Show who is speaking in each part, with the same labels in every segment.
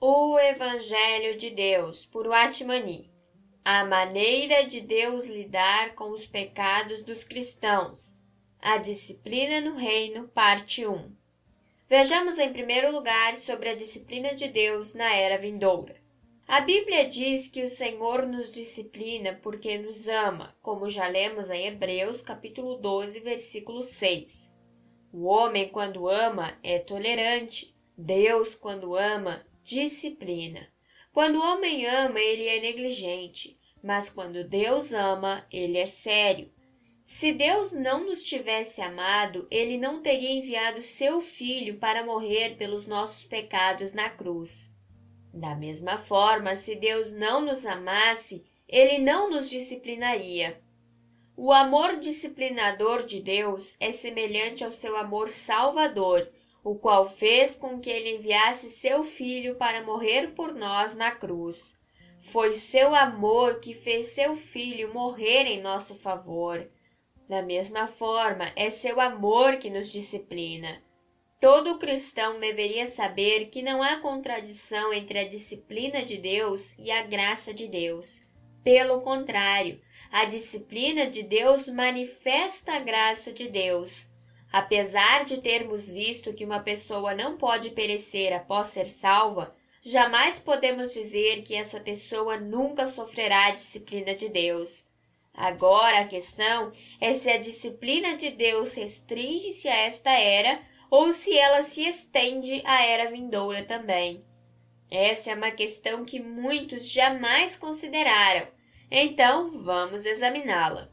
Speaker 1: O Evangelho de Deus, por Watmani. A maneira de Deus lidar com os pecados dos cristãos. A disciplina no reino, parte 1. Vejamos em primeiro lugar sobre a disciplina de Deus na era vindoura. A Bíblia diz que o Senhor nos disciplina porque nos ama, como já lemos em Hebreus capítulo 12, versículo 6. O homem quando ama é tolerante, Deus quando ama disciplina. Quando o homem ama, ele é negligente, mas quando Deus ama, ele é sério. Se Deus não nos tivesse amado, ele não teria enviado seu filho para morrer pelos nossos pecados na cruz. Da mesma forma, se Deus não nos amasse, ele não nos disciplinaria. O amor disciplinador de Deus é semelhante ao seu amor salvador, o qual fez com que ele enviasse seu filho para morrer por nós na cruz. Foi seu amor que fez seu filho morrer em nosso favor. Da mesma forma, é seu amor que nos disciplina. Todo cristão deveria saber que não há contradição entre a disciplina de Deus e a graça de Deus. Pelo contrário, a disciplina de Deus manifesta a graça de Deus. Apesar de termos visto que uma pessoa não pode perecer após ser salva, jamais podemos dizer que essa pessoa nunca sofrerá a disciplina de Deus. Agora a questão é se a disciplina de Deus restringe-se a esta era ou se ela se estende à era vindoura também. Essa é uma questão que muitos jamais consideraram, então vamos examiná-la.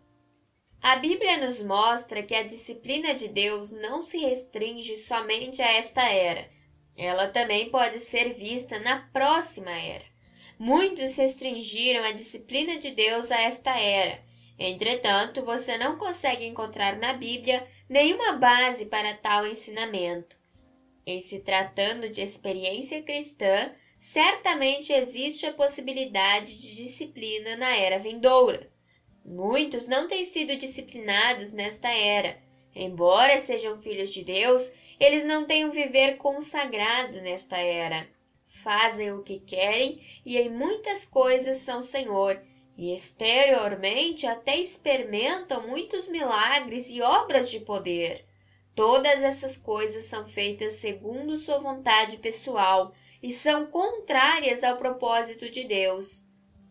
Speaker 1: A Bíblia nos mostra que a disciplina de Deus não se restringe somente a esta era. Ela também pode ser vista na próxima era. Muitos restringiram a disciplina de Deus a esta era. Entretanto, você não consegue encontrar na Bíblia nenhuma base para tal ensinamento. Em se tratando de experiência cristã, certamente existe a possibilidade de disciplina na era vindoura. Muitos não têm sido disciplinados nesta era. Embora sejam filhos de Deus, eles não têm um viver consagrado nesta era. Fazem o que querem e em muitas coisas são Senhor, e exteriormente até experimentam muitos milagres e obras de poder. Todas essas coisas são feitas segundo sua vontade pessoal e são contrárias ao propósito de Deus.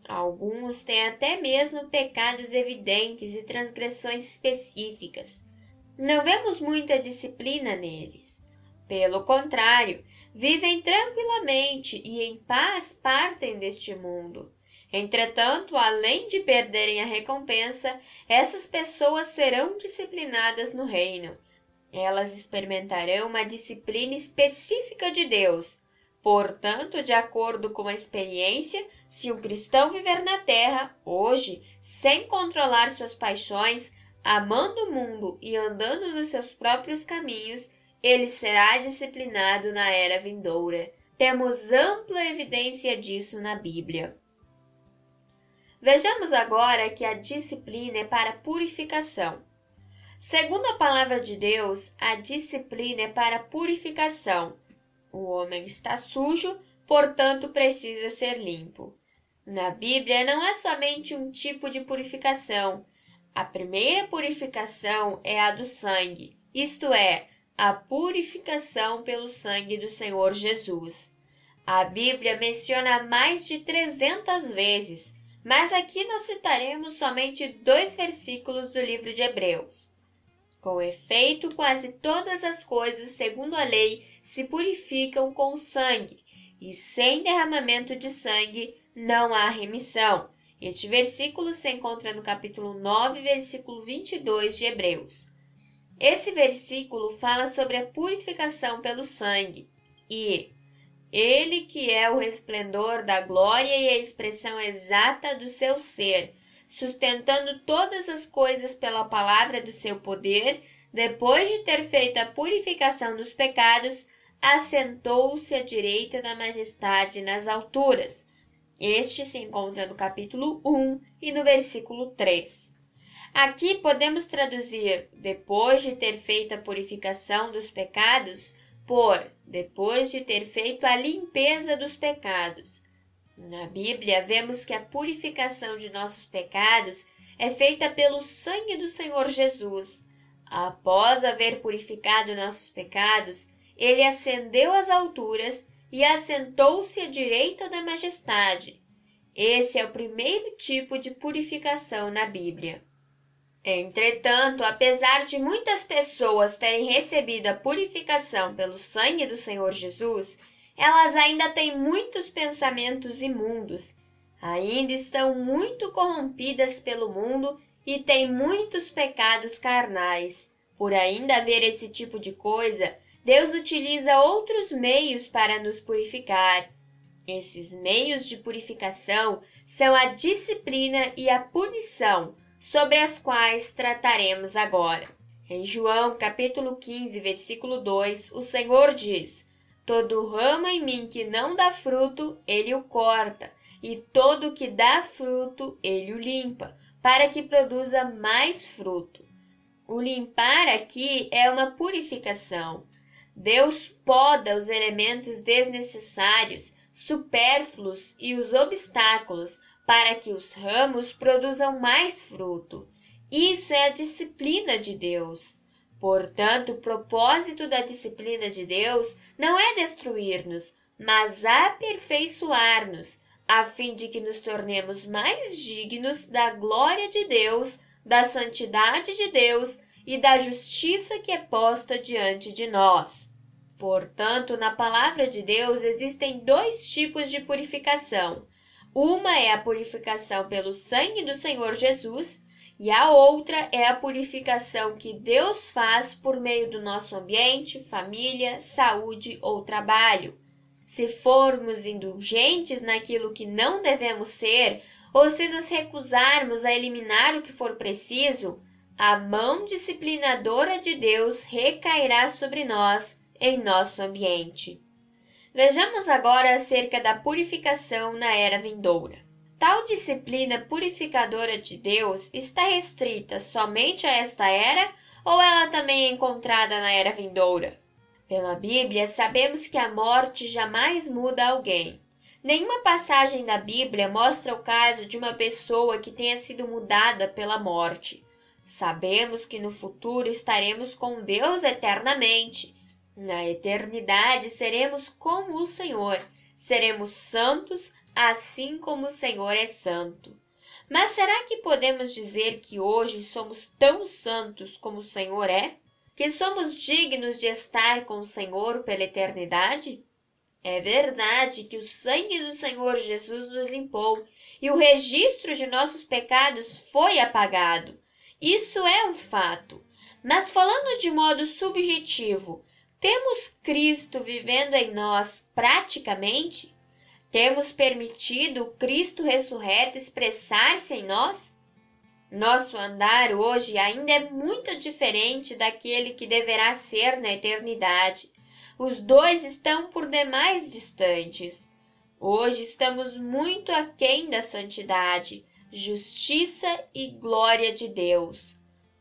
Speaker 1: Alguns têm até mesmo pecados evidentes e transgressões específicas. Não vemos muita disciplina neles. Pelo contrário, vivem tranquilamente e em paz partem deste mundo. Entretanto, além de perderem a recompensa, essas pessoas serão disciplinadas no reino. Elas experimentarão uma disciplina específica de Deus Portanto, de acordo com a experiência, se o cristão viver na terra, hoje, sem controlar suas paixões, amando o mundo e andando nos seus próprios caminhos, ele será disciplinado na era vindoura. Temos ampla evidência disso na Bíblia. Vejamos agora que a disciplina é para purificação. Segundo a palavra de Deus, a disciplina é para purificação o homem está sujo, portanto precisa ser limpo. Na Bíblia não é somente um tipo de purificação. A primeira purificação é a do sangue, isto é, a purificação pelo sangue do Senhor Jesus. A Bíblia menciona mais de 300 vezes, mas aqui nós citaremos somente dois versículos do livro de Hebreus. Com efeito, quase todas as coisas, segundo a lei, se purificam com sangue, e sem derramamento de sangue não há remissão. Este versículo se encontra no capítulo 9, versículo 22 de Hebreus. Esse versículo fala sobre a purificação pelo sangue e ele que é o resplendor da glória e a expressão exata do seu ser, sustentando todas as coisas pela palavra do seu poder, depois de ter feito a purificação dos pecados, assentou-se à direita da majestade nas alturas. Este se encontra no capítulo 1 e no versículo 3. Aqui podemos traduzir depois de ter feito a purificação dos pecados por depois de ter feito a limpeza dos pecados. Na Bíblia, vemos que a purificação de nossos pecados é feita pelo sangue do Senhor Jesus. Após haver purificado nossos pecados, ele ascendeu às alturas e assentou-se à direita da majestade. Esse é o primeiro tipo de purificação na Bíblia. Entretanto, apesar de muitas pessoas terem recebido a purificação pelo sangue do Senhor Jesus, elas ainda têm muitos pensamentos imundos, ainda estão muito corrompidas pelo mundo e têm muitos pecados carnais. Por ainda haver esse tipo de coisa, Deus utiliza outros meios para nos purificar. Esses meios de purificação são a disciplina e a punição, sobre as quais trataremos agora. Em João capítulo 15, versículo 2, o Senhor diz: Todo ramo em mim que não dá fruto, ele o corta, e todo que dá fruto, ele o limpa, para que produza mais fruto. O limpar aqui é uma purificação. Deus poda os elementos desnecessários, supérfluos e os obstáculos, para que os ramos produzam mais fruto. Isso é a disciplina de Deus. Portanto, o propósito da disciplina de Deus não é destruir-nos, mas aperfeiçoar-nos, a fim de que nos tornemos mais dignos da glória de Deus, da santidade de Deus e da justiça que é posta diante de nós. Portanto, na palavra de Deus existem dois tipos de purificação. Uma é a purificação pelo sangue do Senhor Jesus, e a outra é a purificação que Deus faz por meio do nosso ambiente, família, saúde ou trabalho. Se formos indulgentes naquilo que não devemos ser, ou se nos recusarmos a eliminar o que for preciso, a mão disciplinadora de Deus recairá sobre nós em nosso ambiente. Vejamos agora acerca da purificação na era vindoura. Tal disciplina purificadora de Deus está restrita somente a esta era ou ela também é encontrada na era vindoura? Pela Bíblia, sabemos que a morte jamais muda alguém. Nenhuma passagem da Bíblia mostra o caso de uma pessoa que tenha sido mudada pela morte. Sabemos que no futuro estaremos com Deus eternamente. Na eternidade seremos como o Senhor, seremos santos, assim como o Senhor é santo. Mas será que podemos dizer que hoje somos tão santos como o Senhor é? Que somos dignos de estar com o Senhor pela eternidade? É verdade que o sangue do Senhor Jesus nos limpou e o registro de nossos pecados foi apagado. Isso é um fato. Mas falando de modo subjetivo, temos Cristo vivendo em nós praticamente? Temos permitido o Cristo ressurreto expressar-se em nós? Nosso andar hoje ainda é muito diferente daquele que deverá ser na eternidade. Os dois estão por demais distantes. Hoje estamos muito aquém da santidade, justiça e glória de Deus.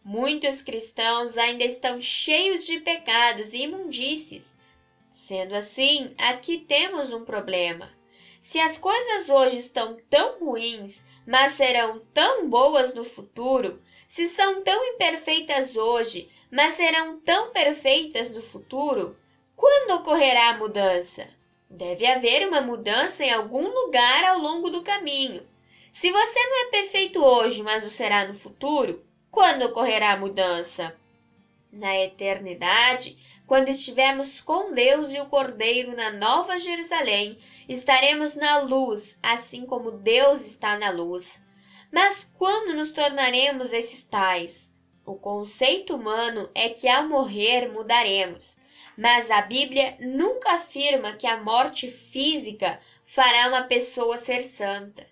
Speaker 1: Muitos cristãos ainda estão cheios de pecados e imundícies. Sendo assim, aqui temos um problema. Se as coisas hoje estão tão ruins, mas serão tão boas no futuro, se são tão imperfeitas hoje, mas serão tão perfeitas no futuro, quando ocorrerá a mudança? Deve haver uma mudança em algum lugar ao longo do caminho. Se você não é perfeito hoje, mas o será no futuro, quando ocorrerá a mudança? Na eternidade, quando estivermos com Deus e o Cordeiro na Nova Jerusalém, estaremos na luz, assim como Deus está na luz. Mas quando nos tornaremos esses tais? O conceito humano é que ao morrer mudaremos, mas a Bíblia nunca afirma que a morte física fará uma pessoa ser santa.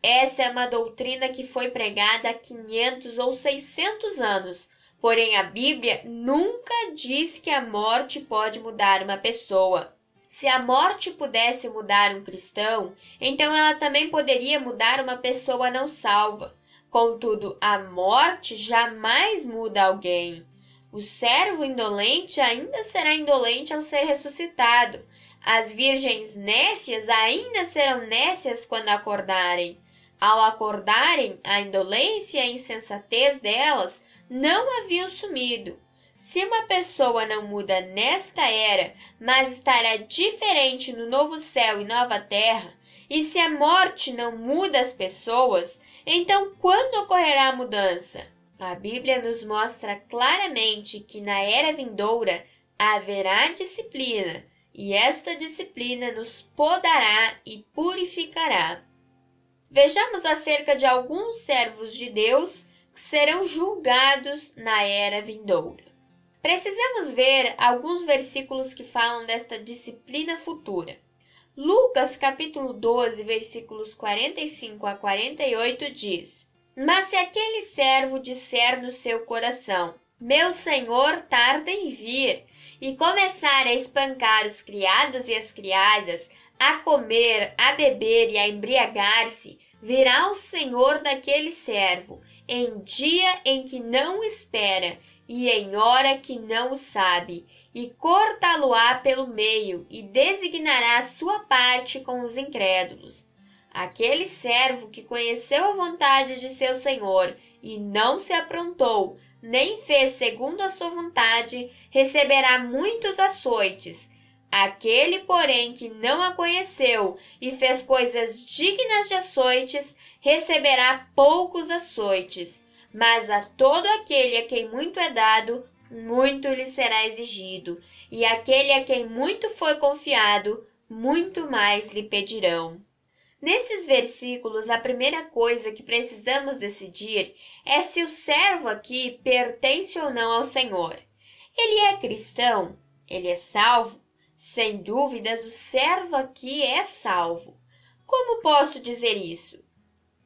Speaker 1: Essa é uma doutrina que foi pregada há 500 ou 600 anos Porém, a Bíblia nunca diz que a morte pode mudar uma pessoa. Se a morte pudesse mudar um cristão, então ela também poderia mudar uma pessoa não salva. Contudo, a morte jamais muda alguém. O servo indolente ainda será indolente ao ser ressuscitado. As virgens nécias ainda serão nécias quando acordarem. Ao acordarem, a indolência e a insensatez delas não haviam sumido. Se uma pessoa não muda nesta era, mas estará diferente no novo céu e nova terra, e se a morte não muda as pessoas, então quando ocorrerá a mudança? A Bíblia nos mostra claramente que na era vindoura haverá disciplina, e esta disciplina nos podará e purificará. Vejamos acerca de alguns servos de Deus serão julgados na era vindoura. Precisamos ver alguns versículos que falam desta disciplina futura. Lucas capítulo 12, versículos 45 a 48 diz: Mas se aquele servo disser no seu coração: Meu senhor tarda em vir, e começar a espancar os criados e as criadas, a comer, a beber e a embriagar-se, virá o senhor daquele servo em dia em que não espera e em hora que não o sabe, e cortá-lo-á pelo meio e designará a sua parte com os incrédulos. Aquele servo que conheceu a vontade de seu senhor e não se aprontou, nem fez segundo a sua vontade, receberá muitos açoites, Aquele, porém, que não a conheceu e fez coisas dignas de açoites, receberá poucos açoites. Mas a todo aquele a quem muito é dado, muito lhe será exigido, e aquele a quem muito foi confiado, muito mais lhe pedirão. Nesses versículos, a primeira coisa que precisamos decidir é se o servo aqui pertence ou não ao Senhor. Ele é cristão? Ele é salvo? Sem dúvidas, o servo aqui é salvo. Como posso dizer isso?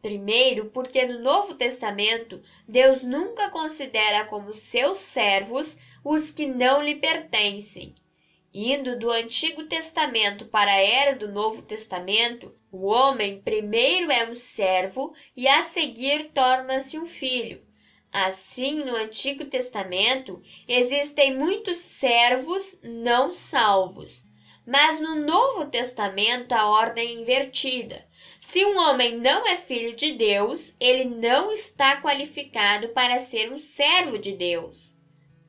Speaker 1: Primeiro, porque no Novo Testamento, Deus nunca considera como seus servos os que não lhe pertencem. Indo do Antigo Testamento para a era do Novo Testamento, o homem primeiro é um servo e a seguir torna-se um filho. Assim, no Antigo Testamento existem muitos servos não salvos, mas no Novo Testamento a ordem é invertida. Se um homem não é filho de Deus, ele não está qualificado para ser um servo de Deus.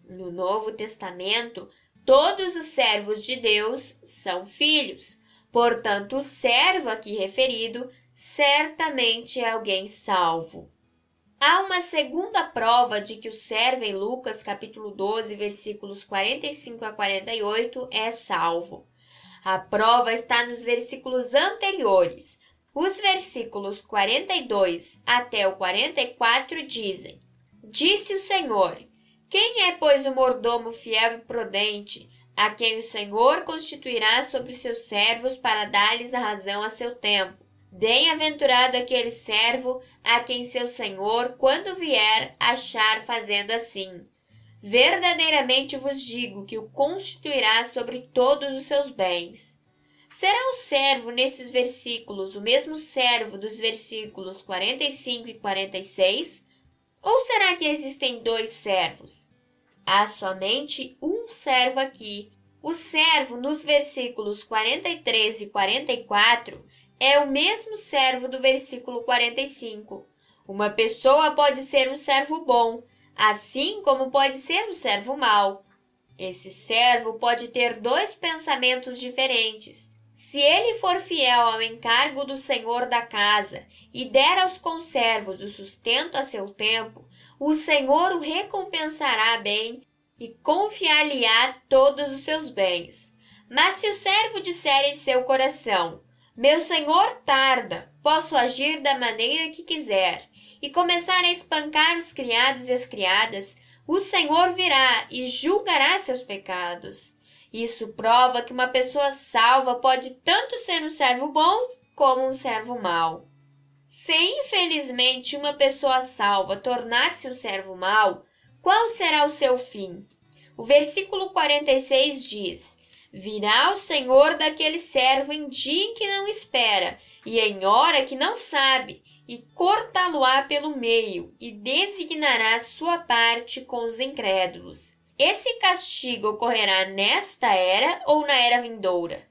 Speaker 1: No Novo Testamento, todos os servos de Deus são filhos. Portanto, o servo aqui referido certamente é alguém salvo. Há uma segunda prova de que o servo em Lucas capítulo 12, versículos 45 a 48 é salvo. A prova está nos versículos anteriores. Os versículos 42 até o 44 dizem: Disse o Senhor: Quem é, pois, o mordomo fiel e prudente, a quem o Senhor constituirá sobre os seus servos para dar-lhes a razão a seu tempo? Bem-aventurado aquele servo a quem seu senhor, quando vier, achar fazendo assim. Verdadeiramente vos digo que o constituirá sobre todos os seus bens. Será o servo nesses versículos o mesmo servo dos versículos 45 e 46? Ou será que existem dois servos? Há somente um servo aqui. O servo nos versículos 43 e 44 é o mesmo servo do versículo 45. Uma pessoa pode ser um servo bom, assim como pode ser um servo mau. Esse servo pode ter dois pensamentos diferentes. Se ele for fiel ao encargo do senhor da casa e der aos conservos o sustento a seu tempo, o senhor o recompensará bem e confiar-lhe-á todos os seus bens. Mas se o servo disser em seu coração: meu senhor tarda, posso agir da maneira que quiser e começar a espancar os criados e as criadas. O Senhor virá e julgará seus pecados. Isso prova que uma pessoa salva pode tanto ser um servo bom como um servo mau. Se infelizmente uma pessoa salva tornar-se um servo mau, qual será o seu fim? O versículo 46 diz: Virá o senhor daquele servo em dia em que não espera, e em hora que não sabe, e cortá-lo-á pelo meio, e designará sua parte com os incrédulos. Esse castigo ocorrerá nesta era ou na era vindoura?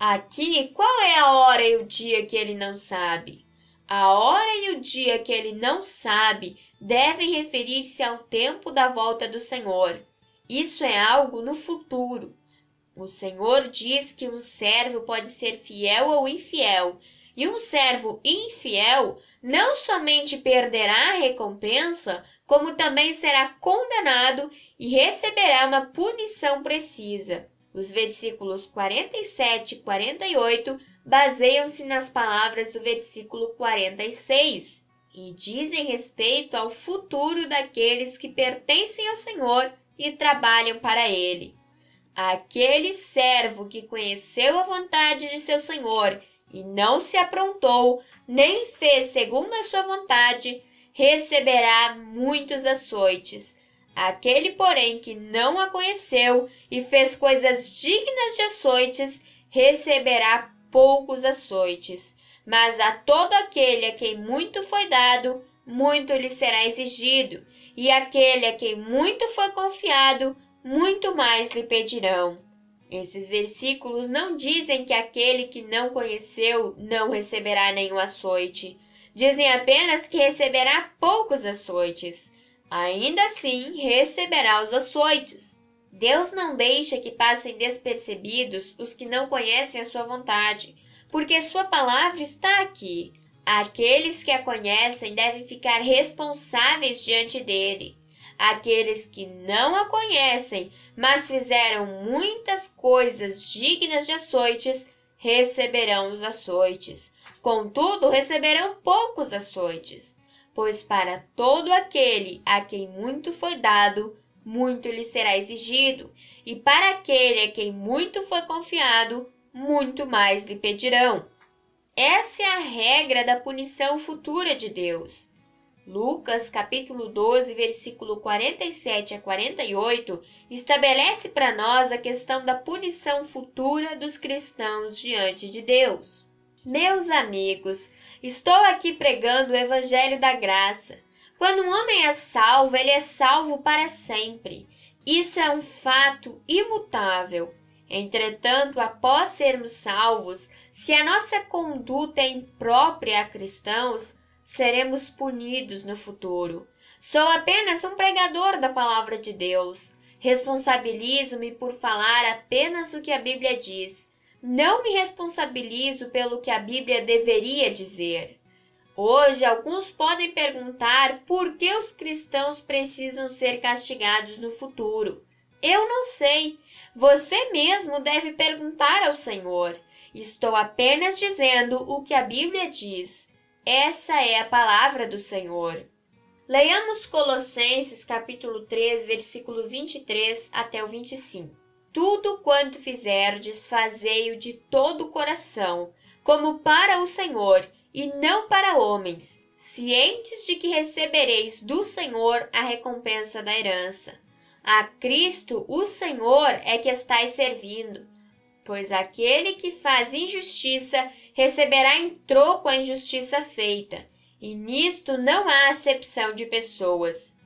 Speaker 1: Aqui, qual é a hora e o dia que ele não sabe? A hora e o dia que ele não sabe devem referir-se ao tempo da volta do Senhor. Isso é algo no futuro, o Senhor diz que um servo pode ser fiel ou infiel, e um servo infiel não somente perderá a recompensa, como também será condenado e receberá uma punição precisa. Os versículos 47 e 48 baseiam-se nas palavras do versículo 46 e dizem respeito ao futuro daqueles que pertencem ao Senhor e trabalham para Ele. Aquele servo que conheceu a vontade de seu senhor e não se aprontou, nem fez segundo a sua vontade, receberá muitos açoites. Aquele, porém, que não a conheceu e fez coisas dignas de açoites, receberá poucos açoites. Mas a todo aquele a quem muito foi dado, muito lhe será exigido, e aquele a quem muito foi confiado, muito mais lhe pedirão. Esses versículos não dizem que aquele que não conheceu não receberá nenhum açoite. Dizem apenas que receberá poucos açoites. Ainda assim, receberá os açoites. Deus não deixa que passem despercebidos os que não conhecem a sua vontade, porque sua palavra está aqui. Aqueles que a conhecem devem ficar responsáveis diante dele aqueles que não a conhecem, mas fizeram muitas coisas dignas de açoites, receberão os açoites. Contudo, receberão poucos açoites, pois para todo aquele a quem muito foi dado, muito lhe será exigido, e para aquele a quem muito foi confiado, muito mais lhe pedirão. Essa é a regra da punição futura de Deus. Lucas, capítulo 12, versículo 47 a 48, estabelece para nós a questão da punição futura dos cristãos diante de Deus. Meus amigos, estou aqui pregando o Evangelho da Graça. Quando um homem é salvo, ele é salvo para sempre. Isso é um fato imutável. Entretanto, após sermos salvos, se a nossa conduta é imprópria a cristãos, seremos punidos no futuro. Sou apenas um pregador da palavra de Deus. Responsabilizo-me por falar apenas o que a Bíblia diz. Não me responsabilizo pelo que a Bíblia deveria dizer. Hoje, alguns podem perguntar por que os cristãos precisam ser castigados no futuro. Eu não sei. Você mesmo deve perguntar ao Senhor. Estou apenas dizendo o que a Bíblia diz. Essa é a palavra do Senhor. Leiamos Colossenses capítulo 3, versículo 23 até o 25. Tudo quanto fizerdes, fazei-o de todo o coração, como para o Senhor, e não para homens, cientes de que recebereis do Senhor a recompensa da herança. A Cristo, o Senhor, é que estáis servindo, pois aquele que faz injustiça receberá em troco a injustiça feita, e nisto não há acepção de pessoas.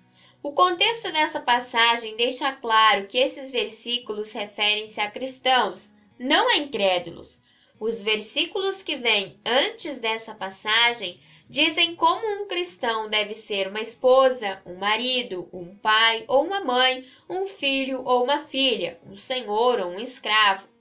Speaker 1: O contexto dessa passagem deixa claro que esses versículos referem-se a cristãos, não a incrédulos. Os versículos que vêm antes dessa passagem dizem como um cristão deve ser uma esposa, um marido, um pai ou uma mãe, um filho ou uma filha, um senhor ou um escravo.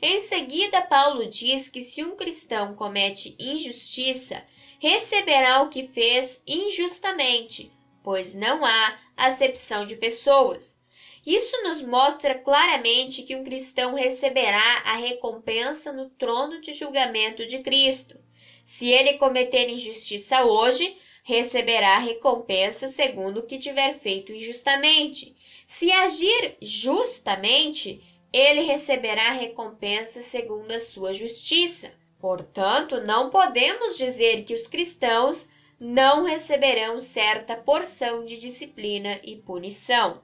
Speaker 1: Em seguida, Paulo diz que se um cristão comete injustiça, receberá o que fez injustamente, pois não há acepção de pessoas. Isso nos mostra claramente que um cristão receberá a recompensa no trono de julgamento de Cristo. Se ele cometer injustiça hoje, receberá recompensa segundo o que tiver feito injustamente. Se agir justamente, ele receberá recompensa segundo a sua justiça. Portanto, não podemos dizer que os cristãos não receberão certa porção de disciplina e punição.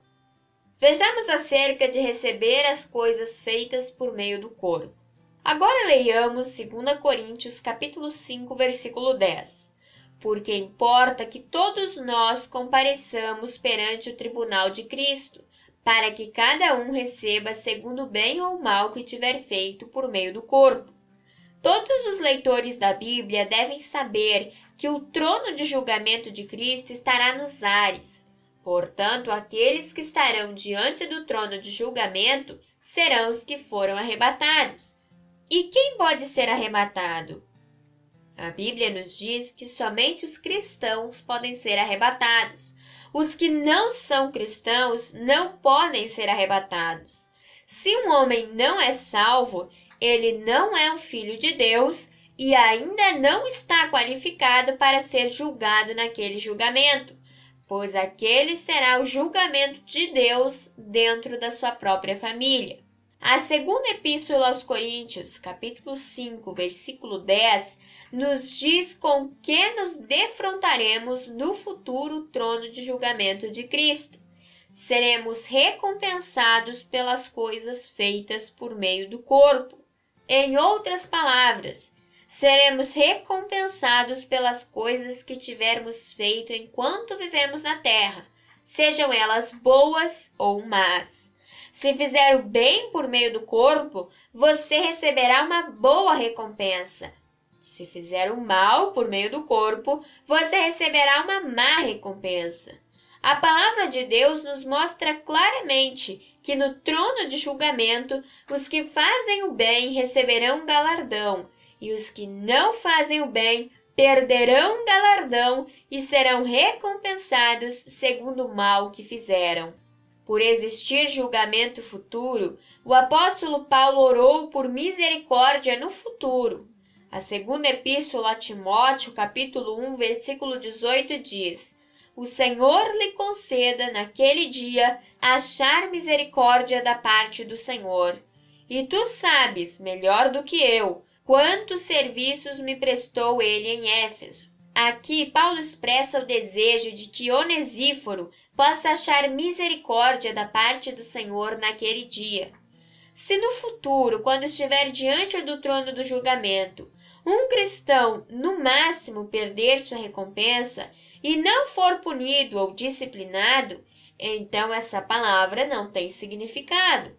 Speaker 1: Vejamos acerca de receber as coisas feitas por meio do corpo. Agora leiamos 2 Coríntios capítulo 5, versículo 10. Porque importa que todos nós compareçamos perante o tribunal de Cristo, para que cada um receba segundo o bem ou mal que tiver feito por meio do corpo. Todos os leitores da Bíblia devem saber que o trono de julgamento de Cristo estará nos ares. Portanto, aqueles que estarão diante do trono de julgamento serão os que foram arrebatados. E quem pode ser arrebatado? A Bíblia nos diz que somente os cristãos podem ser arrebatados, os que não são cristãos não podem ser arrebatados. Se um homem não é salvo, ele não é um filho de Deus e ainda não está qualificado para ser julgado naquele julgamento, pois aquele será o julgamento de Deus dentro da sua própria família. A segunda epístola aos Coríntios, capítulo 5, versículo 10, nos diz com que nos defrontaremos no futuro trono de julgamento de Cristo. Seremos recompensados pelas coisas feitas por meio do corpo. Em outras palavras, seremos recompensados pelas coisas que tivermos feito enquanto vivemos na terra, sejam elas boas ou más. Se fizer o bem por meio do corpo, você receberá uma boa recompensa, se fizer o mal por meio do corpo, você receberá uma má recompensa. A palavra de Deus nos mostra claramente que no trono de julgamento, os que fazem o bem receberão galardão, e os que não fazem o bem perderão galardão e serão recompensados segundo o mal que fizeram. Por existir julgamento futuro, o apóstolo Paulo orou por misericórdia no futuro, a segunda epístola a Timóteo, capítulo 1, versículo 18 diz: O Senhor lhe conceda naquele dia achar misericórdia da parte do Senhor. E tu sabes, melhor do que eu, quantos serviços me prestou ele em Éfeso. Aqui Paulo expressa o desejo de que Onesíforo possa achar misericórdia da parte do Senhor naquele dia. Se no futuro, quando estiver diante do trono do julgamento, um cristão, no máximo, perder sua recompensa e não for punido ou disciplinado, então essa palavra não tem significado.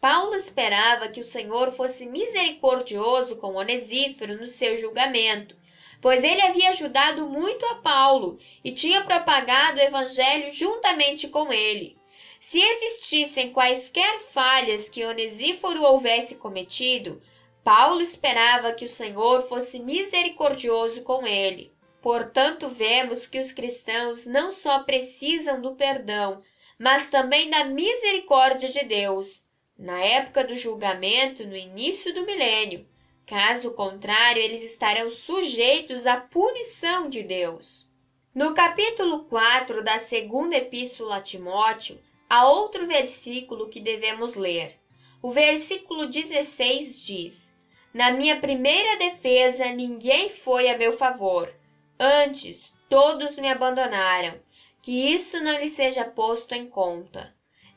Speaker 1: Paulo esperava que o Senhor fosse misericordioso com Onesífero no seu julgamento, pois ele havia ajudado muito a Paulo e tinha propagado o evangelho juntamente com ele. Se existissem quaisquer falhas que Onesíforo houvesse cometido, Paulo esperava que o Senhor fosse misericordioso com ele. Portanto, vemos que os cristãos não só precisam do perdão, mas também da misericórdia de Deus, na época do julgamento, no início do milênio. Caso contrário, eles estarão sujeitos à punição de Deus. No capítulo 4 da segunda epístola a Timóteo, há outro versículo que devemos ler. O versículo 16 diz: na minha primeira defesa, ninguém foi a meu favor. Antes, todos me abandonaram. Que isso não lhe seja posto em conta.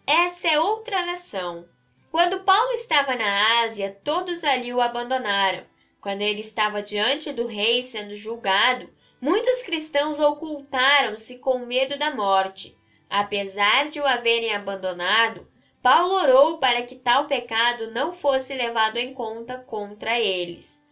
Speaker 1: Essa é outra nação. Quando Paulo estava na Ásia, todos ali o abandonaram. Quando ele estava diante do rei sendo julgado, muitos cristãos ocultaram-se com medo da morte. Apesar de o haverem abandonado, Paulo orou para que tal pecado não fosse levado em conta contra eles.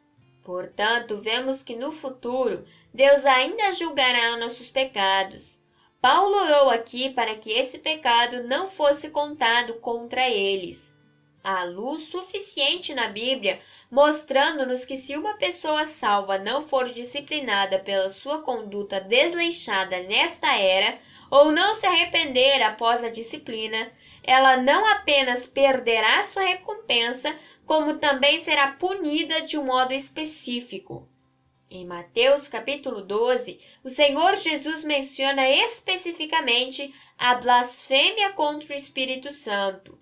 Speaker 1: Portanto, vemos que no futuro Deus ainda julgará nossos pecados. Paulo orou aqui para que esse pecado não fosse contado contra eles. Há luz suficiente na Bíblia mostrando-nos que se uma pessoa salva não for disciplinada pela sua conduta desleixada nesta era, ou não se arrepender após a disciplina, ela não apenas perderá sua recompensa, como também será punida de um modo específico. Em Mateus capítulo 12, o Senhor Jesus menciona especificamente a blasfêmia contra o Espírito Santo.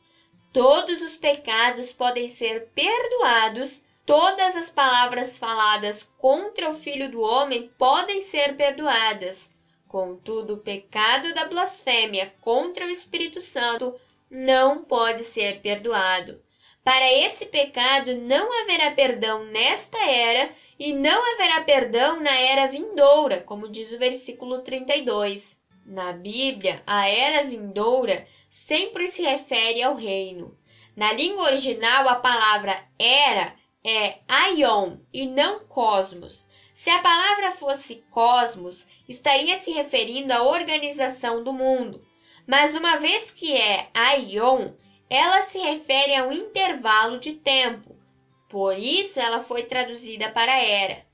Speaker 1: Todos os pecados podem ser perdoados, todas as palavras faladas contra o Filho do Homem podem ser perdoadas. Contudo, o pecado da blasfêmia contra o Espírito Santo não pode ser perdoado. Para esse pecado não haverá perdão nesta era e não haverá perdão na era vindoura, como diz o versículo 32. Na Bíblia, a era vindoura sempre se refere ao reino. Na língua original, a palavra era é aion e não cosmos. Se a palavra fosse cosmos, estaria se referindo à organização do mundo. Mas uma vez que é aion, ela se refere a um intervalo de tempo. Por isso ela foi traduzida para era.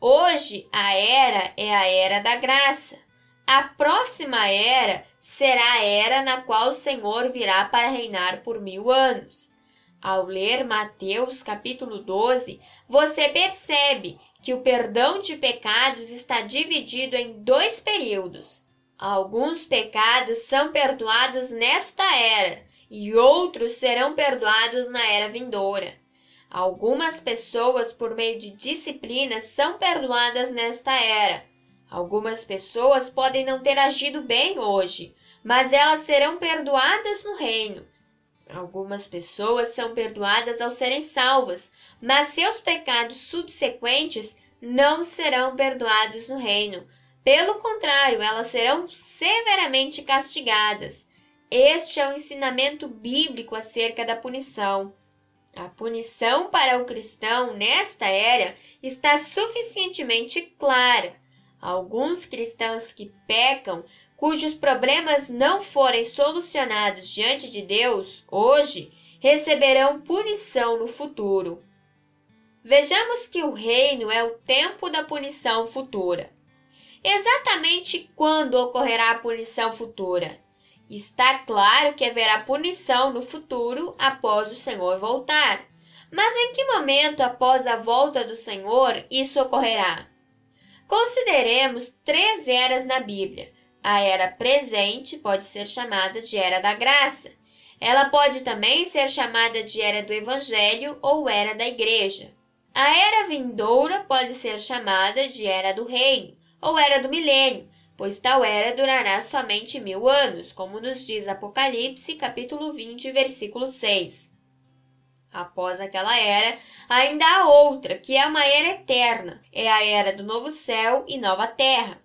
Speaker 1: Hoje a era é a era da graça. A próxima era será a era na qual o Senhor virá para reinar por mil anos. Ao ler Mateus capítulo 12, você percebe que o perdão de pecados está dividido em dois períodos. Alguns pecados são perdoados nesta era e outros serão perdoados na era vindoura. Algumas pessoas, por meio de disciplina, são perdoadas nesta era. Algumas pessoas podem não ter agido bem hoje, mas elas serão perdoadas no reino. Algumas pessoas são perdoadas ao serem salvas, mas seus pecados subsequentes não serão perdoados no reino. Pelo contrário, elas serão severamente castigadas. Este é o um ensinamento bíblico acerca da punição. A punição para o cristão nesta era está suficientemente clara. Alguns cristãos que pecam, cujos problemas não forem solucionados diante de Deus hoje, receberão punição no futuro. Vejamos que o reino é o tempo da punição futura exatamente quando ocorrerá a punição futura. Está claro que haverá punição no futuro após o Senhor voltar. Mas em que momento após a volta do Senhor isso ocorrerá? Consideremos três eras na Bíblia. A era presente pode ser chamada de era da graça. Ela pode também ser chamada de era do evangelho ou era da igreja. A era vindoura pode ser chamada de era do reino ou era do milênio, pois tal era durará somente mil anos, como nos diz Apocalipse, capítulo 20, versículo 6. Após aquela era, ainda há outra, que é uma era eterna, é a era do novo céu e nova terra.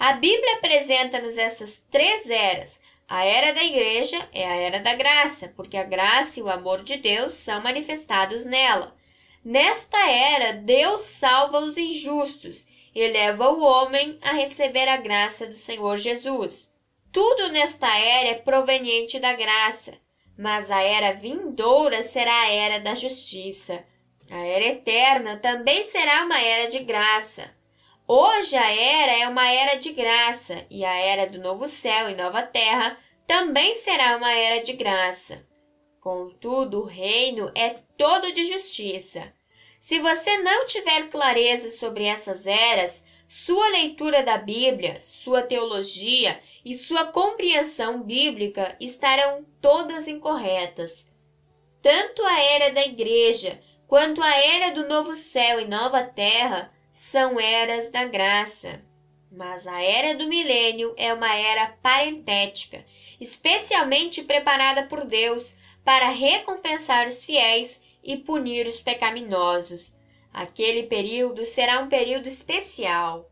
Speaker 1: A Bíblia apresenta-nos essas três eras. A era da igreja é a era da graça, porque a graça e o amor de Deus são manifestados nela. Nesta era, Deus salva os injustos e leva o homem a receber a graça do Senhor Jesus. Tudo nesta era é proveniente da graça, mas a era vindoura será a era da justiça. A era eterna também será uma era de graça. Hoje a era é uma era de graça, e a era do novo céu e nova terra também será uma era de graça. Contudo, o reino é todo de justiça. Se você não tiver clareza sobre essas eras, sua leitura da Bíblia, sua teologia e sua compreensão bíblica estarão todas incorretas. Tanto a era da Igreja quanto a era do novo céu e nova terra são eras da graça. Mas a era do milênio é uma era parentética, especialmente preparada por Deus para recompensar os fiéis e punir os pecaminosos. Aquele período será um período especial.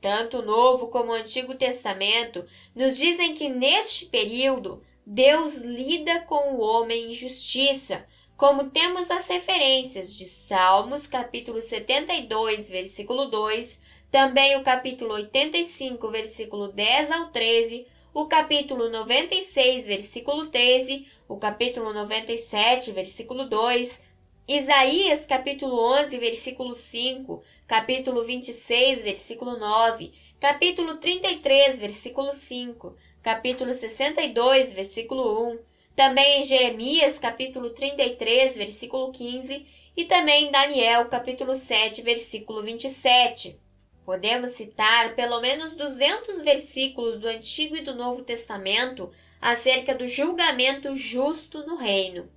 Speaker 1: Tanto o Novo como o Antigo Testamento nos dizem que neste período Deus lida com o homem em justiça, como temos as referências de Salmos, capítulo 72, versículo 2, também o capítulo 85, versículo 10 ao 13, o capítulo 96, versículo 13, o capítulo 97, versículo 2, Isaías, capítulo 11, versículo 5, capítulo 26, versículo 9, capítulo 33, versículo 5, capítulo 62, versículo 1, também em Jeremias, capítulo 33, versículo 15, e também em Daniel, capítulo 7, versículo 27. Podemos citar pelo menos 200 versículos do Antigo e do Novo Testamento acerca do julgamento justo no reino.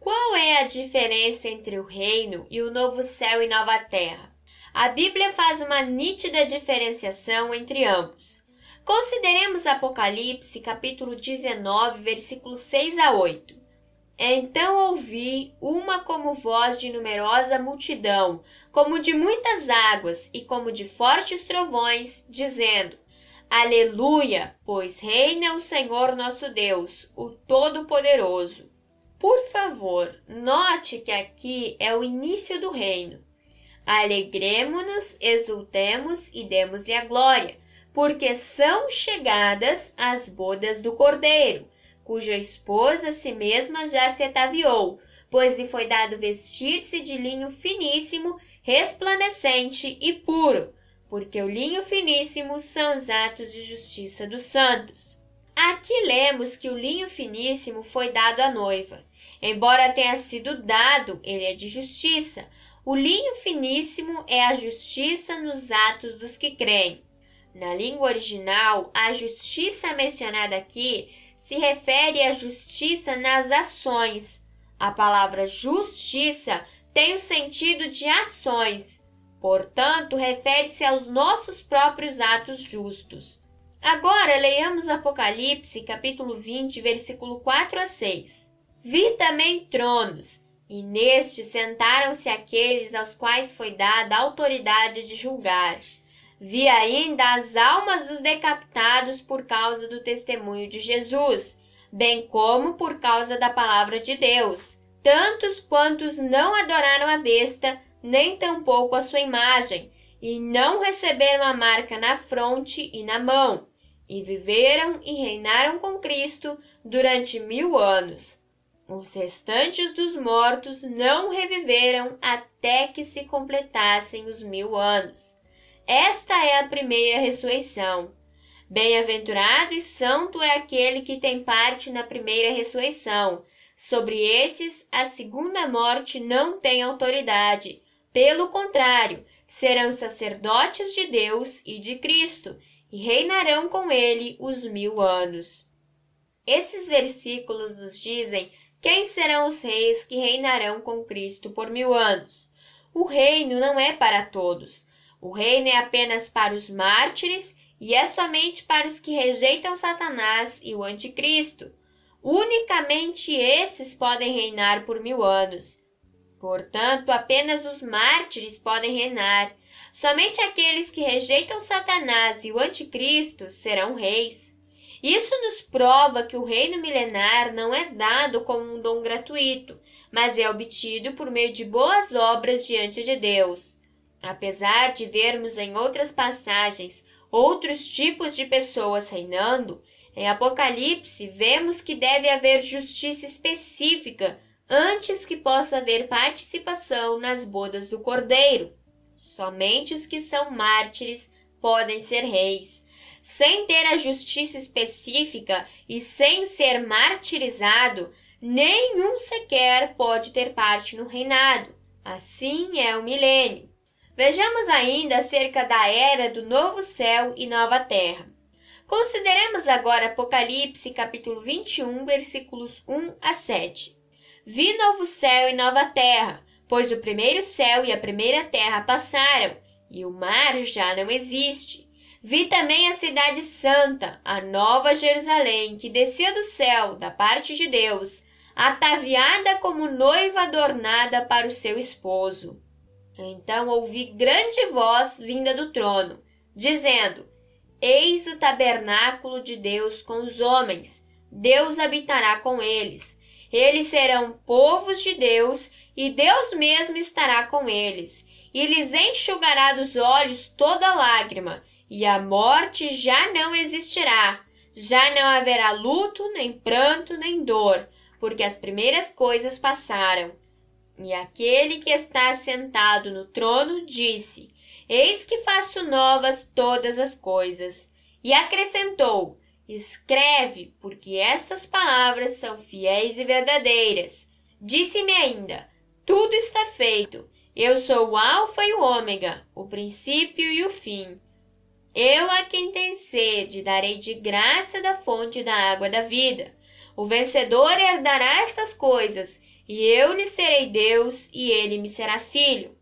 Speaker 1: Qual é a diferença entre o reino e o novo céu e nova terra? A Bíblia faz uma nítida diferenciação entre ambos. Consideremos Apocalipse, capítulo 19, versículos 6 a 8. Então ouvi uma como voz de numerosa multidão, como de muitas águas e como de fortes trovões, dizendo: Aleluia, pois reina o Senhor nosso Deus, o Todo-Poderoso. Por favor, note que aqui é o início do reino. Alegremo-nos, exultemos e demos-lhe a glória, porque são chegadas as bodas do Cordeiro cuja esposa si mesma já se ataviou, pois lhe foi dado vestir-se de linho finíssimo, resplandecente e puro, porque o linho finíssimo são os atos de justiça dos santos. Aqui lemos que o linho finíssimo foi dado à noiva. Embora tenha sido dado, ele é de justiça. O linho finíssimo é a justiça nos atos dos que creem. Na língua original, a justiça mencionada aqui se refere à justiça nas ações. A palavra justiça tem o sentido de ações, portanto, refere-se aos nossos próprios atos justos. Agora leiamos Apocalipse, capítulo 20, versículo 4 a 6. Vi também tronos, e neste sentaram-se aqueles aos quais foi dada a autoridade de julgar. Vi ainda as almas dos decapitados por causa do testemunho de Jesus, bem como por causa da palavra de Deus, tantos quantos não adoraram a besta, nem tampouco a sua imagem, e não receberam a marca na fronte e na mão, e viveram e reinaram com Cristo durante mil anos. Os restantes dos mortos não reviveram até que se completassem os mil anos. Esta é a primeira ressurreição. Bem-aventurado e santo é aquele que tem parte na primeira ressurreição. Sobre esses, a segunda morte não tem autoridade. Pelo contrário, serão sacerdotes de Deus e de Cristo, e reinarão com ele os mil anos. Esses versículos nos dizem quem serão os reis que reinarão com Cristo por mil anos. O reino não é para todos. O reino é apenas para os mártires e é somente para os que rejeitam Satanás e o Anticristo. Unicamente esses podem reinar por mil anos. Portanto, apenas os mártires podem reinar. Somente aqueles que rejeitam Satanás e o Anticristo serão reis. Isso nos prova que o reino milenar não é dado como um dom gratuito, mas é obtido por meio de boas obras diante de Deus. Apesar de vermos em outras passagens outros tipos de pessoas reinando, em Apocalipse vemos que deve haver justiça específica antes que possa haver participação nas bodas do Cordeiro. Somente os que são mártires podem ser reis. Sem ter a justiça específica e sem ser martirizado, nenhum sequer pode ter parte no reinado. Assim é o milênio. Vejamos ainda acerca da era do novo céu e nova terra. Consideremos agora Apocalipse capítulo 21, versículos 1 a 7. Vi novo céu e nova terra, pois o primeiro céu e a primeira terra passaram, e o mar já não existe. Vi também a cidade santa, a nova Jerusalém, que descia do céu, da parte de Deus, ataviada como noiva adornada para o seu esposo. Então ouvi grande voz vinda do trono, dizendo: Eis o tabernáculo de Deus com os homens, Deus habitará com eles. Eles serão povos de Deus, e Deus mesmo estará com eles. E lhes enxugará dos olhos toda lágrima, e a morte já não existirá. Já não haverá luto, nem pranto, nem dor, porque as primeiras coisas passaram. E aquele que está sentado no trono disse: Eis que faço novas todas as coisas. E acrescentou: Escreve, porque estas palavras são fiéis e verdadeiras. Disse-me ainda: Tudo está feito. Eu sou o Alfa e o Ômega, o princípio e o fim. Eu a quem tem sede darei de graça da fonte da água da vida. O vencedor herdará estas coisas e eu lhe serei Deus, e ele me será filho.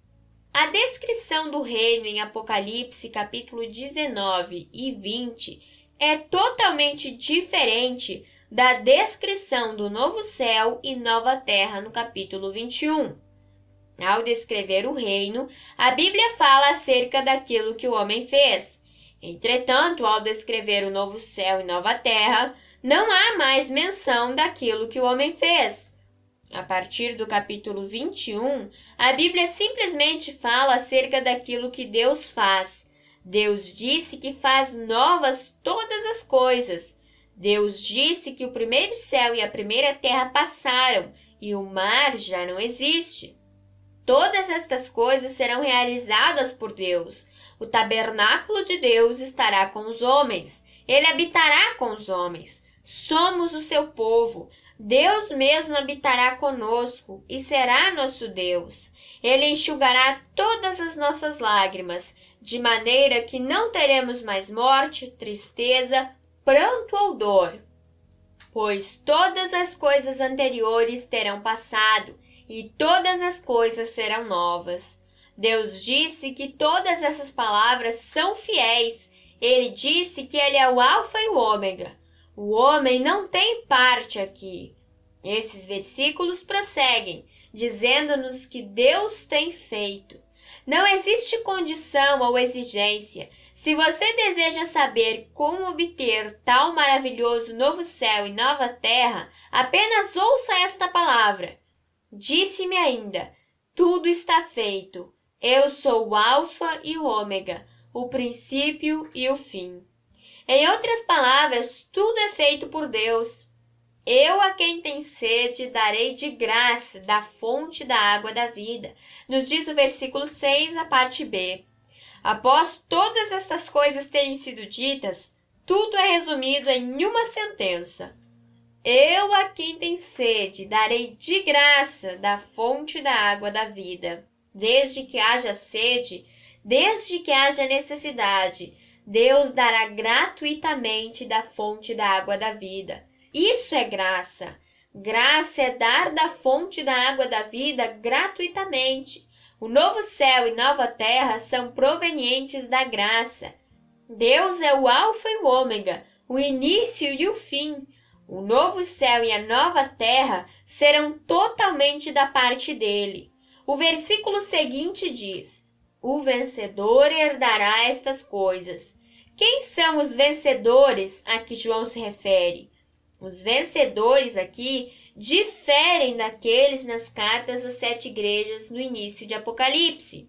Speaker 1: A descrição do reino em Apocalipse capítulo 19 e 20 é totalmente diferente da descrição do novo céu e nova terra no capítulo 21. Ao descrever o reino, a Bíblia fala acerca daquilo que o homem fez. Entretanto, ao descrever o novo céu e nova terra, não há mais menção daquilo que o homem fez. A partir do capítulo 21, a Bíblia simplesmente fala acerca daquilo que Deus faz. Deus disse que faz novas todas as coisas. Deus disse que o primeiro céu e a primeira terra passaram e o mar já não existe. Todas estas coisas serão realizadas por Deus. O tabernáculo de Deus estará com os homens. Ele habitará com os homens. Somos o seu povo. Deus mesmo habitará conosco e será nosso Deus. Ele enxugará todas as nossas lágrimas, de maneira que não teremos mais morte, tristeza, pranto ou dor. Pois todas as coisas anteriores terão passado e todas as coisas serão novas. Deus disse que todas essas palavras são fiéis. Ele disse que Ele é o Alfa e o Ômega, o homem não tem parte aqui. Esses versículos prosseguem, dizendo-nos que Deus tem feito. Não existe condição ou exigência. Se você deseja saber como obter tal maravilhoso novo céu e nova terra, apenas ouça esta palavra. Disse-me ainda: Tudo está feito. Eu sou o Alfa e o Ômega, o princípio e o fim. Em outras palavras, tudo é feito por Deus. Eu a quem tem sede darei de graça da fonte da água da vida. Nos diz o versículo 6, a parte B. Após todas estas coisas terem sido ditas, tudo é resumido em uma sentença. Eu a quem tem sede darei de graça da fonte da água da vida. Desde que haja sede, desde que haja necessidade, Deus dará gratuitamente da fonte da água da vida. Isso é graça. Graça é dar da fonte da água da vida gratuitamente. O novo céu e nova terra são provenientes da graça. Deus é o Alfa e o Ômega, o início e o fim. O novo céu e a nova terra serão totalmente da parte dele. O versículo seguinte diz: O vencedor herdará estas coisas quem são os vencedores a que João se refere? Os vencedores aqui diferem daqueles nas cartas às sete igrejas no início de Apocalipse.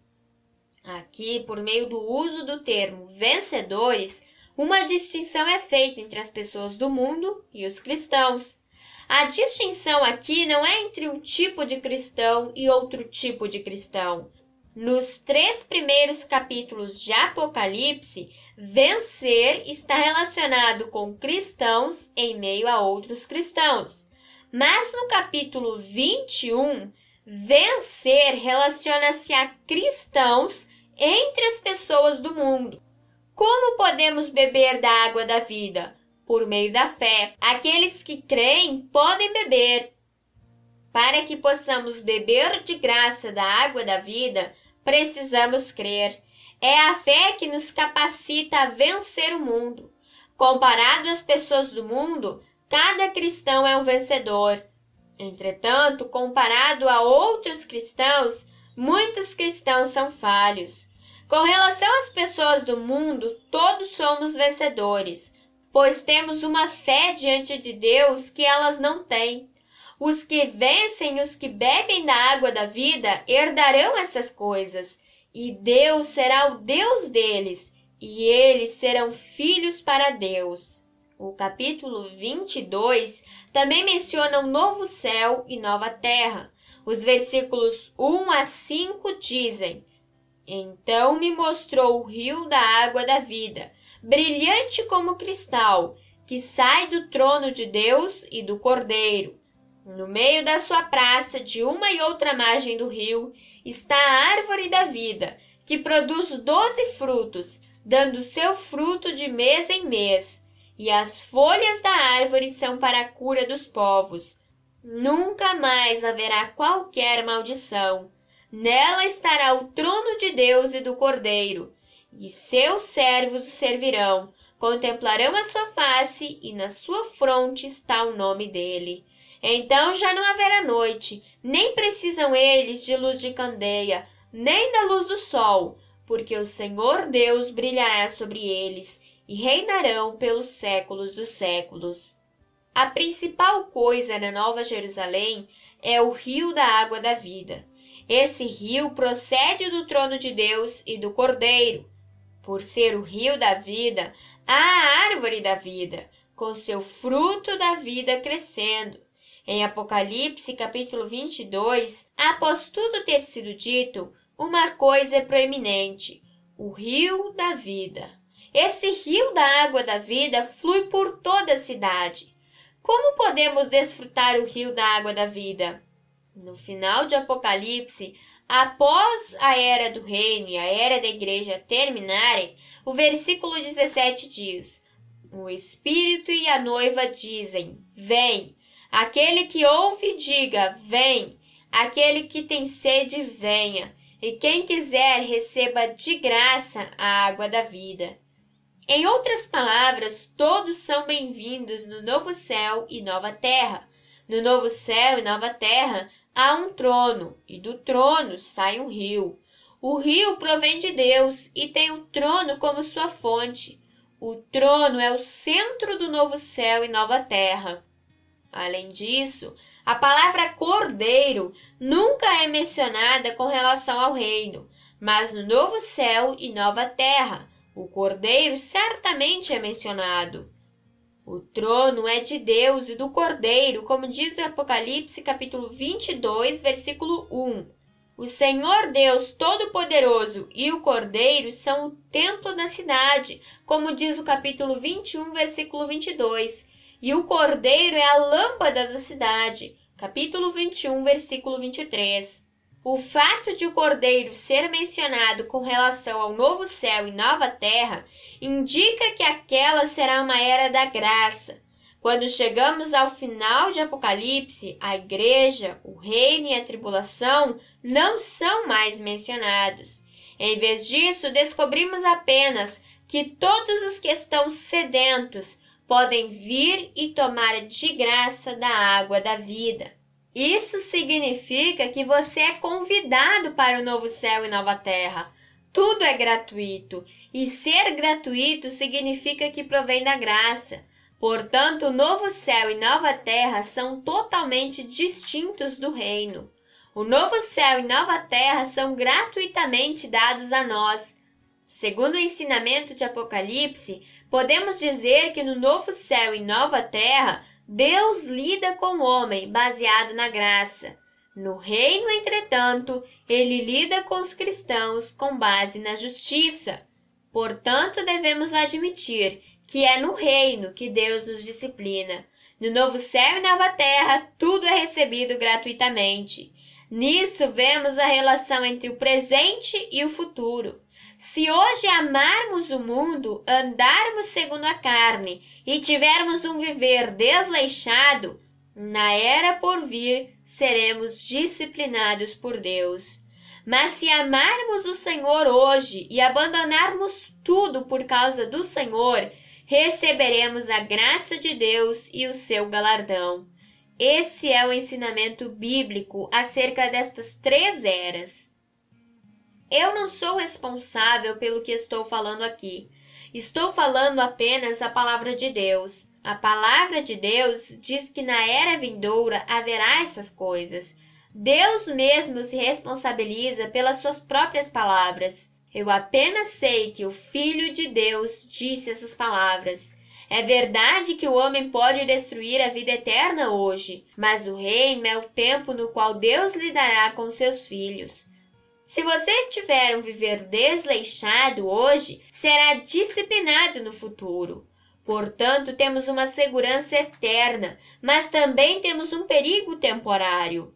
Speaker 1: Aqui, por meio do uso do termo vencedores, uma distinção é feita entre as pessoas do mundo e os cristãos. A distinção aqui não é entre um tipo de cristão e outro tipo de cristão. Nos três primeiros capítulos de Apocalipse, Vencer está relacionado com cristãos em meio a outros cristãos. Mas no capítulo 21, vencer relaciona-se a cristãos entre as pessoas do mundo. Como podemos beber da água da vida? Por meio da fé. Aqueles que creem podem beber. Para que possamos beber de graça da água da vida, precisamos crer. É a fé que nos capacita a vencer o mundo. Comparado às pessoas do mundo, cada cristão é um vencedor. Entretanto, comparado a outros cristãos, muitos cristãos são falhos. Com relação às pessoas do mundo, todos somos vencedores, pois temos uma fé diante de Deus que elas não têm. Os que vencem, os que bebem da água da vida, herdarão essas coisas e Deus será o Deus deles, e eles serão filhos para Deus. O capítulo 22 também menciona um novo céu e nova terra. Os versículos 1 a 5 dizem: Então me mostrou o rio da água da vida, brilhante como cristal, que sai do trono de Deus e do Cordeiro. No meio da sua praça, de uma e outra margem do rio, está a árvore da vida, que produz doze frutos, dando seu fruto de mês em mês. E as folhas da árvore são para a cura dos povos. Nunca mais haverá qualquer maldição. Nela estará o trono de Deus e do Cordeiro, e seus servos o servirão, contemplarão a sua face, e na sua fronte está o nome dele. Então já não haverá noite, nem precisam eles de luz de candeia, nem da luz do sol, porque o Senhor Deus brilhará sobre eles e reinarão pelos séculos dos séculos. A principal coisa na Nova Jerusalém é o rio da água da vida. Esse rio procede do trono de Deus e do Cordeiro. Por ser o rio da vida, há a árvore da vida, com seu fruto da vida crescendo. Em Apocalipse, capítulo 22, após tudo ter sido dito, uma coisa é proeminente: o rio da vida. Esse rio da água da vida flui por toda a cidade. Como podemos desfrutar o rio da água da vida? No final de Apocalipse, após a era do reino e a era da igreja terminarem, o versículo 17 diz: O Espírito e a noiva dizem: Vem. Aquele que ouve, diga: Vem. Aquele que tem sede, venha. E quem quiser, receba de graça a água da vida. Em outras palavras, todos são bem-vindos no novo céu e nova terra. No novo céu e nova terra há um trono, e do trono sai um rio. O rio provém de Deus e tem o trono como sua fonte. O trono é o centro do novo céu e nova terra. Além disso, a palavra cordeiro nunca é mencionada com relação ao reino, mas no novo céu e nova terra, o cordeiro certamente é mencionado. O trono é de Deus e do cordeiro, como diz Apocalipse capítulo 22, versículo 1. O Senhor Deus Todo-Poderoso e o Cordeiro são o templo da cidade, como diz o capítulo 21, versículo 22. E o cordeiro é a lâmpada da cidade. Capítulo 21, versículo 23. O fato de o cordeiro ser mencionado com relação ao novo céu e nova terra indica que aquela será uma era da graça. Quando chegamos ao final de Apocalipse, a igreja, o reino e a tribulação não são mais mencionados. Em vez disso, descobrimos apenas que todos os que estão sedentos, podem vir e tomar de graça da água da vida. Isso significa que você é convidado para o novo céu e nova terra. Tudo é gratuito, e ser gratuito significa que provém da graça. Portanto, o novo céu e nova terra são totalmente distintos do reino. O novo céu e nova terra são gratuitamente dados a nós, Segundo o ensinamento de Apocalipse, podemos dizer que no novo céu e nova terra, Deus lida com o homem baseado na graça. No reino, entretanto, ele lida com os cristãos com base na justiça. Portanto, devemos admitir que é no reino que Deus nos disciplina. No novo céu e nova terra, tudo é recebido gratuitamente. Nisso vemos a relação entre o presente e o futuro. Se hoje amarmos o mundo, andarmos segundo a carne e tivermos um viver desleixado, na era por vir seremos disciplinados por Deus. Mas se amarmos o Senhor hoje e abandonarmos tudo por causa do Senhor, receberemos a graça de Deus e o seu galardão. Esse é o ensinamento bíblico acerca destas três eras. Eu não sou responsável pelo que estou falando aqui. Estou falando apenas a palavra de Deus. A palavra de Deus diz que na era vindoura haverá essas coisas. Deus mesmo se responsabiliza pelas suas próprias palavras. Eu apenas sei que o Filho de Deus disse essas palavras. É verdade que o homem pode destruir a vida eterna hoje, mas o reino é o tempo no qual Deus lidará com seus filhos. Se você tiver um viver desleixado hoje, será disciplinado no futuro. Portanto, temos uma segurança eterna, mas também temos um perigo temporário.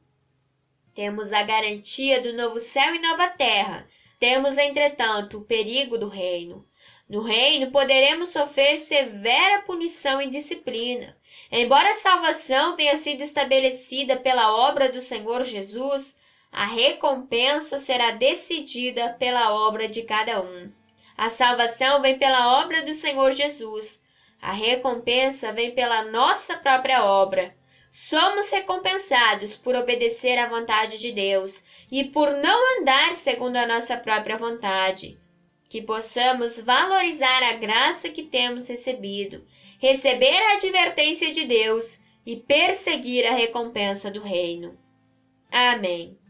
Speaker 1: Temos a garantia do novo céu e nova terra. Temos, entretanto, o perigo do reino. No reino, poderemos sofrer severa punição e disciplina. Embora a salvação tenha sido estabelecida pela obra do Senhor Jesus, a recompensa será decidida pela obra de cada um. A salvação vem pela obra do Senhor Jesus. A recompensa vem pela nossa própria obra. Somos recompensados por obedecer à vontade de Deus e por não andar segundo a nossa própria vontade. Que possamos valorizar a graça que temos recebido, receber a advertência de Deus e perseguir a recompensa do Reino. Amém.